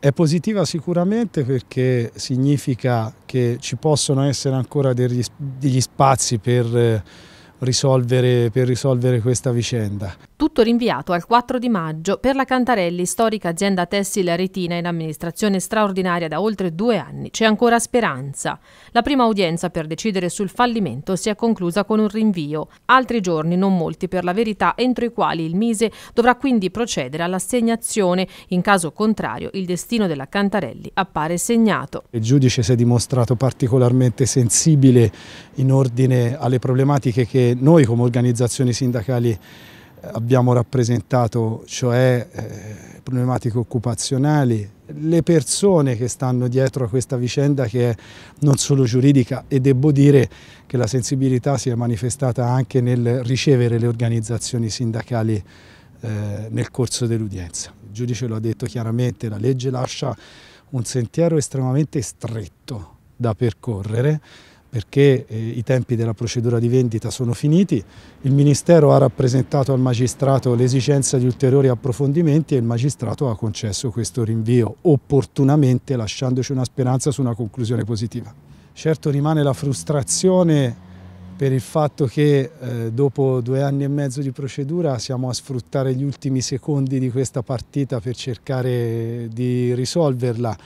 È positiva sicuramente perché significa che ci possono essere ancora degli, degli spazi per eh, risolvere, per risolvere questa vicenda. Tutto rinviato al 4 di maggio per la Cantarelli, storica azienda tessile retina in amministrazione straordinaria da oltre due anni. C'è ancora speranza. La prima udienza per decidere sul fallimento si è conclusa con un rinvio. Altri giorni, non molti per la verità, entro i quali il Mise dovrà quindi procedere all'assegnazione. In caso contrario, il destino della Cantarelli appare segnato. Il giudice si è dimostrato particolarmente sensibile in ordine alle problematiche che noi come organizzazioni sindacali eh, abbiamo rappresentato, cioè eh, problematiche occupazionali, le persone che stanno dietro a questa vicenda che è non solo giuridica e devo dire che la sensibilità si è manifestata anche nel ricevere le organizzazioni sindacali eh, nel corso dell'udienza. Il giudice lo ha detto chiaramente, la legge lascia un sentiero estremamente stretto da percorrere perché eh, i tempi della procedura di vendita sono finiti, il Ministero ha rappresentato al Magistrato l'esigenza di ulteriori approfondimenti e il Magistrato ha concesso questo rinvio opportunamente lasciandoci una speranza su una conclusione positiva. Certo rimane la frustrazione per il fatto che eh, dopo due anni e mezzo di procedura siamo a sfruttare gli ultimi secondi di questa partita per cercare di risolverla